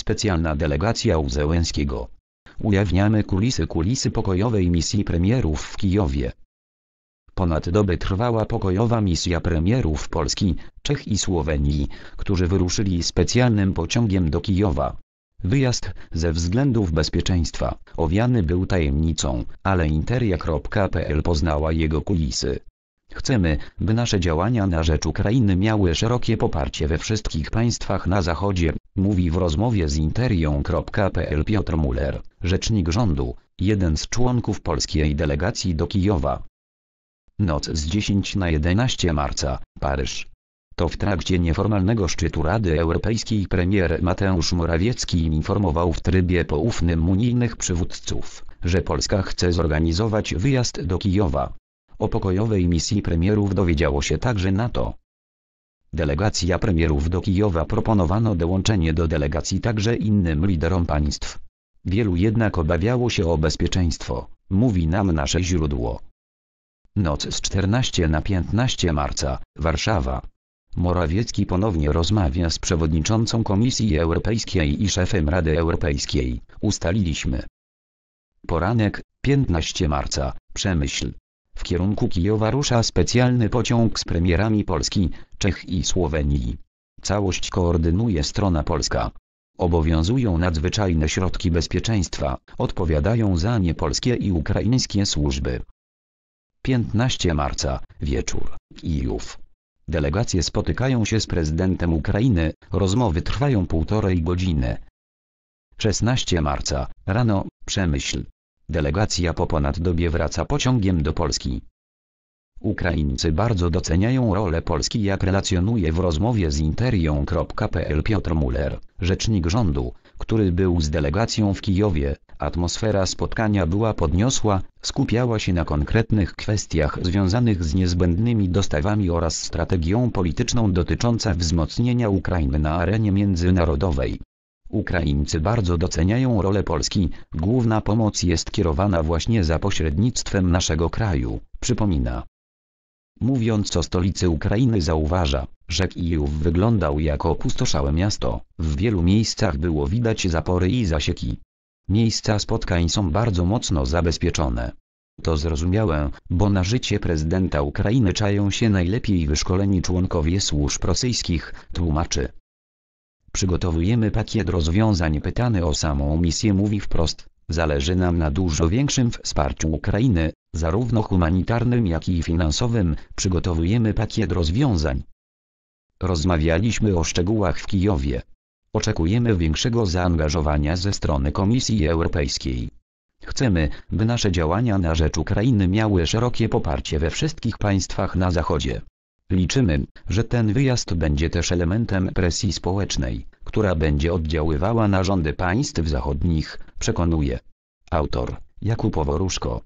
Specjalna delegacja Uzełęskiego. Ujawniamy kulisy kulisy pokojowej misji premierów w Kijowie. Ponad doby trwała pokojowa misja premierów Polski, Czech i Słowenii, którzy wyruszyli specjalnym pociągiem do Kijowa. Wyjazd, ze względów bezpieczeństwa, owiany był tajemnicą, ale interia.pl poznała jego kulisy. Chcemy, by nasze działania na rzecz Ukrainy miały szerokie poparcie we wszystkich państwach na Zachodzie, Mówi w rozmowie z interią.pl Piotr Muller, rzecznik rządu, jeden z członków polskiej delegacji do Kijowa. Noc z 10 na 11 marca, Paryż. To w trakcie nieformalnego szczytu Rady Europejskiej premier Mateusz Morawiecki informował w trybie poufnym unijnych przywódców, że Polska chce zorganizować wyjazd do Kijowa. O pokojowej misji premierów dowiedziało się także NATO. Delegacja premierów do Kijowa proponowano dołączenie do delegacji także innym liderom państw. Wielu jednak obawiało się o bezpieczeństwo, mówi nam nasze źródło. Noc z 14 na 15 marca, Warszawa. Morawiecki ponownie rozmawia z przewodniczącą Komisji Europejskiej i szefem Rady Europejskiej, ustaliliśmy. Poranek, 15 marca, Przemyśl. W kierunku Kijowa rusza specjalny pociąg z premierami Polski, Czech i Słowenii. Całość koordynuje strona polska. Obowiązują nadzwyczajne środki bezpieczeństwa, odpowiadają za nie polskie i ukraińskie służby. 15 marca, wieczór, Kijów. Delegacje spotykają się z prezydentem Ukrainy, rozmowy trwają półtorej godziny. 16 marca, rano, Przemyśl. Delegacja po ponad dobie wraca pociągiem do Polski. Ukraińcy bardzo doceniają rolę Polski jak relacjonuje w rozmowie z interią.pl Piotr Muller, rzecznik rządu, który był z delegacją w Kijowie. Atmosfera spotkania była podniosła, skupiała się na konkretnych kwestiach związanych z niezbędnymi dostawami oraz strategią polityczną dotycząca wzmocnienia Ukrainy na arenie międzynarodowej. Ukraińcy bardzo doceniają rolę Polski, główna pomoc jest kierowana właśnie za pośrednictwem naszego kraju, przypomina. Mówiąc o stolicy Ukrainy zauważa, że Kijów wyglądał jako opustoszałe miasto, w wielu miejscach było widać zapory i zasieki. Miejsca spotkań są bardzo mocno zabezpieczone. To zrozumiałe, bo na życie prezydenta Ukrainy czają się najlepiej wyszkoleni członkowie służb rosyjskich, tłumaczy. Przygotowujemy pakiet rozwiązań pytany o samą misję mówi wprost, Zależy nam na dużo większym wsparciu Ukrainy, zarówno humanitarnym jak i finansowym, przygotowujemy pakiet rozwiązań. Rozmawialiśmy o szczegółach w Kijowie. Oczekujemy większego zaangażowania ze strony Komisji Europejskiej. Chcemy, by nasze działania na rzecz Ukrainy miały szerokie poparcie we wszystkich państwach na Zachodzie. Liczymy, że ten wyjazd będzie też elementem presji społecznej która będzie oddziaływała na rządy państw zachodnich, przekonuje. Autor Jakub Woruszko